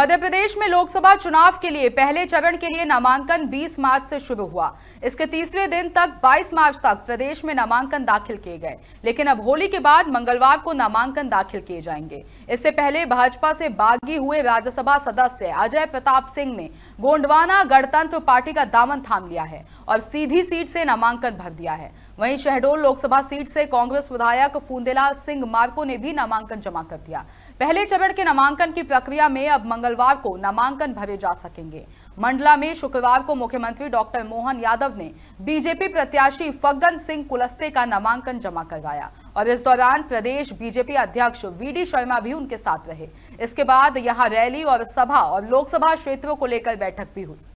मध्य प्रदेश में लोकसभा चुनाव के लिए पहले चरण के लिए नामांकन 20 मार्च से शुरू हुआ इसके तीसरे दिन तक 22 मार्च तक प्रदेश में नामांकन दाखिल किए गए लेकिन अब होली के बाद मंगलवार को नामांकन दाखिल किए जाएंगे इससे पहले भाजपा से बागी हुए राज्यसभा सदस्य अजय प्रताप सिंह ने गोंडवाना गणतंत्र पार्टी का दामन थाम लिया है और सीधी सीट से नामांकन भर दिया है वहीं शहडोल लोकसभा सीट से कांग्रेस विधायक फूंदेलाल सिंह मार्को ने भी नामांकन जमा कर दिया पहले चरण के नामांकन की प्रक्रिया में अब मंगलवार को नामांकन भरे जा सकेंगे मंडला में शुक्रवार को मुख्यमंत्री डॉक्टर मोहन यादव ने बीजेपी प्रत्याशी फग्गन सिंह कुलस्ते का नामांकन जमा करवाया और इस दौरान प्रदेश बीजेपी अध्यक्ष वीडी शर्मा भी उनके साथ रहे इसके बाद यहां रैली और सभा और लोकसभा क्षेत्रों को लेकर बैठक भी हुई